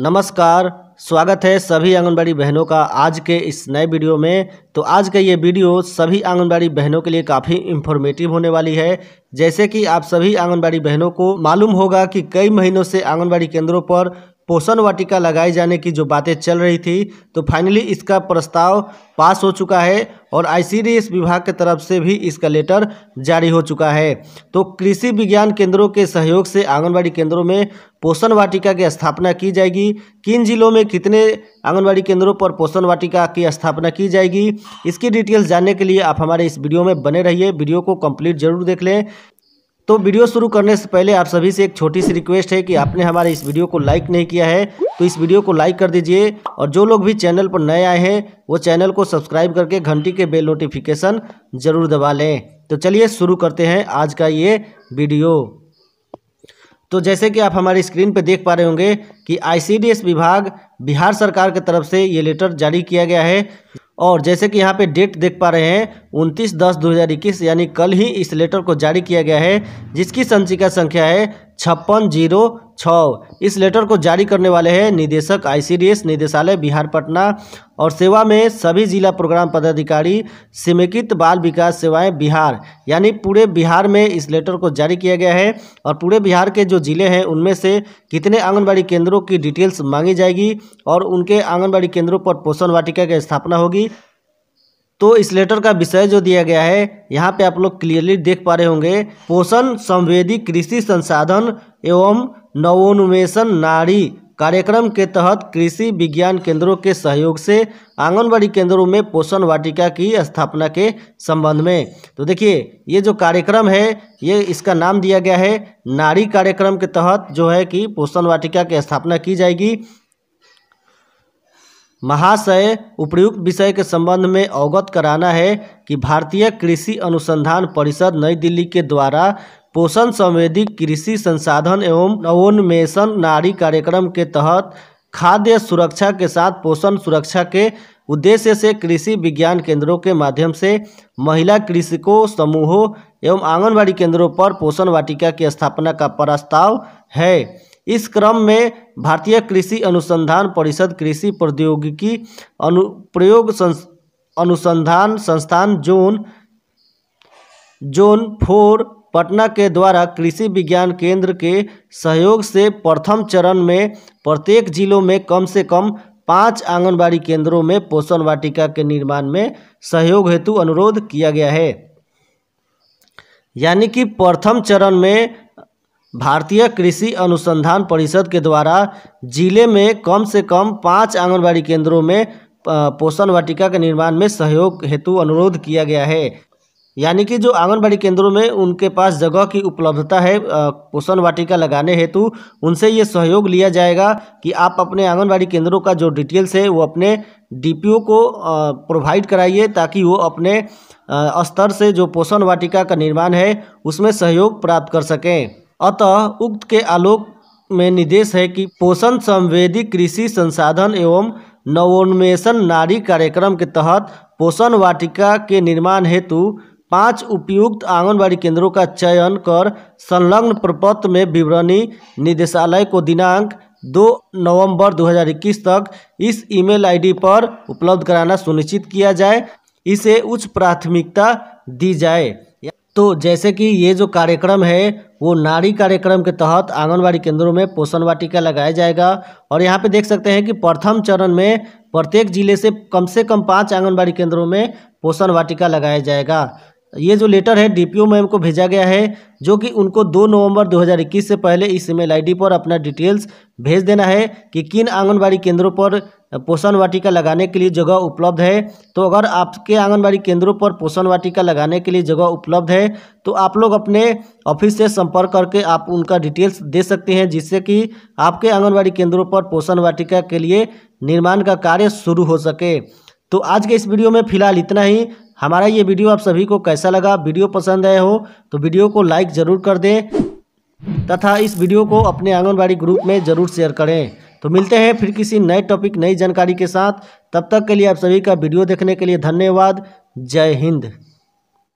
नमस्कार स्वागत है सभी आंगनबाड़ी बहनों का आज के इस नए वीडियो में तो आज का ये वीडियो सभी आंगनबाड़ी बहनों के लिए काफ़ी इन्फॉर्मेटिव होने वाली है जैसे कि आप सभी आंगनबाड़ी बहनों को मालूम होगा कि कई महीनों से आंगनबाड़ी केंद्रों पर पोषण वाटिका लगाए जाने की जो बातें चल रही थी तो फाइनली इसका प्रस्ताव पास हो चुका है और आईसीडीएस विभाग के तरफ से भी इसका लेटर जारी हो चुका है तो कृषि विज्ञान केंद्रों के सहयोग से आंगनबाड़ी केंद्रों में पोषण वाटिका की स्थापना की जाएगी किन जिलों में कितने आंगनबाड़ी केंद्रों पर पोषण वाटिका की स्थापना की जाएगी इसकी डिटेल्स जानने के लिए आप हमारे इस वीडियो में बने रहिए वीडियो को कंप्लीट जरूर देख लें तो वीडियो शुरू करने से पहले आप सभी से एक छोटी सी रिक्वेस्ट है कि आपने हमारे इस वीडियो को लाइक नहीं किया है तो इस वीडियो को लाइक कर दीजिए और जो लोग भी चैनल पर नए आए हैं वो चैनल को सब्सक्राइब करके घंटी के बेल नोटिफिकेशन ज़रूर दबा लें तो चलिए शुरू करते हैं आज का ये वीडियो तो जैसे कि आप हमारी स्क्रीन पर देख पा रहे होंगे कि आई विभाग बिहार सरकार की तरफ से ये लेटर जारी किया गया है और जैसे कि यहाँ पे डेट देख पा रहे हैं उनतीस दस दो यानी कल ही इस लेटर को जारी किया गया है जिसकी संचिका संख्या है छप्पन जीरो छः इस लेटर को जारी करने वाले हैं निदेशक आईसीडीएस निदेशालय बिहार पटना और सेवा में सभी जिला प्रोग्राम पदाधिकारी समेकित बाल विकास सेवाएं बिहार यानी पूरे बिहार में इस लेटर को जारी किया गया है और पूरे बिहार के जो ज़िले हैं उनमें से कितने आंगनबाड़ी केंद्रों की डिटेल्स मांगी जाएगी और उनके आंगनबाड़ी केंद्रों पर पोषण वाटिका की स्थापना होगी तो इस लेटर का विषय जो दिया गया है यहाँ पे आप लोग क्लियरली देख पा रहे होंगे पोषण संवेदी कृषि संसाधन एवं नवोन्मेषण नारी कार्यक्रम के तहत कृषि विज्ञान केंद्रों के सहयोग से आंगनबाड़ी केंद्रों में पोषण वाटिका की स्थापना के संबंध में तो देखिए ये जो कार्यक्रम है ये इसका नाम दिया गया है नारी कार्यक्रम के तहत जो है कि पोषण वाटिका की स्थापना की जाएगी महाशय उपर्युक्त विषय के संबंध में अवगत कराना है कि भारतीय कृषि अनुसंधान परिषद नई दिल्ली के द्वारा पोषण संवेदी कृषि संसाधन एवं नवोन्मेषण नारी कार्यक्रम के तहत खाद्य सुरक्षा के साथ पोषण सुरक्षा के उद्देश्य से कृषि विज्ञान केंद्रों के माध्यम से महिला कृषकों समूहों एवं आंगनबाड़ी केंद्रों पर पोषण वाटिका की स्थापना का प्रस्ताव है इस क्रम में भारतीय कृषि अनुसंधान परिषद कृषि प्रौद्योगिकी अनुप्रयोग अनुसंधान संस्थान जोन जोन फोर पटना के द्वारा कृषि विज्ञान केंद्र के सहयोग से प्रथम चरण में प्रत्येक जिलों में कम से कम पाँच आंगनबाड़ी केंद्रों में पोषण वाटिका के निर्माण में सहयोग हेतु अनुरोध किया गया है यानी कि प्रथम चरण में भारतीय कृषि अनुसंधान परिषद के द्वारा जिले में कम से कम पाँच आंगनबाड़ी केंद्रों में पोषण वाटिका के निर्माण में सहयोग हेतु अनुरोध किया गया है यानी कि जो आंगनबाड़ी केंद्रों में उनके पास जगह की उपलब्धता है पोषण वाटिका लगाने हेतु उनसे ये सहयोग लिया जाएगा कि आप अपने आंगनबाड़ी केंद्रों का जो डिटेल्स है वो अपने डीपीओ को प्रोवाइड कराइए ताकि वो अपने स्तर से जो पोषण वाटिका का निर्माण है उसमें सहयोग प्राप्त कर सकें अतः उक्त के आलोक में निर्देश है कि पोषण संवेदी कृषि संसाधन एवं नवोन्मेषण नारी कार्यक्रम के तहत पोषण वाटिका के निर्माण हेतु पांच उपयुक्त आंगनबाड़ी केंद्रों का चयन कर संलग्न प्रपत्र में विवरणी निदेशालय को दिनांक दो नवंबर 2021 तक इस ईमेल आईडी पर उपलब्ध कराना सुनिश्चित किया जाए इसे उच्च प्राथमिकता दी जाए तो जैसे कि ये जो कार्यक्रम है वो नारी कार्यक्रम के तहत आंगनबाड़ी केंद्रों में पोषण वाटिका लगाया जाएगा और यहाँ पे देख सकते हैं कि प्रथम चरण में प्रत्येक जिले से कम से कम पाँच आंगनबाड़ी केंद्रों में पोषण वाटिका लगाया जाएगा ये जो लेटर है डीपीओ मैम को भेजा गया है जो कि उनको 2 नवंबर 2021 से पहले इस ईमेल आईडी पर अपना डिटेल्स भेज देना है कि किन आंगनबाड़ी केंद्रों पर पोषण वाटिका लगाने के लिए जगह उपलब्ध है तो अगर आपके आंगनबाड़ी केंद्रों पर पोषण वाटिका लगाने के लिए जगह उपलब्ध है तो आप लोग अपने ऑफिस से संपर्क करके आप उनका डिटेल्स दे सकते हैं जिससे कि आपके आंगनबाड़ी केंद्रों पर पोषण वाटिका के लिए निर्माण का कार्य शुरू हो सके तो आज के इस वीडियो में फिलहाल इतना ही हमारा ये वीडियो आप सभी को कैसा लगा वीडियो पसंद आया हो तो वीडियो को लाइक ज़रूर कर दें तथा इस वीडियो को अपने आंगनबाड़ी ग्रुप में ज़रूर शेयर करें तो मिलते हैं फिर किसी नए टॉपिक नई जानकारी के साथ तब तक के लिए आप सभी का वीडियो देखने के लिए धन्यवाद जय हिंद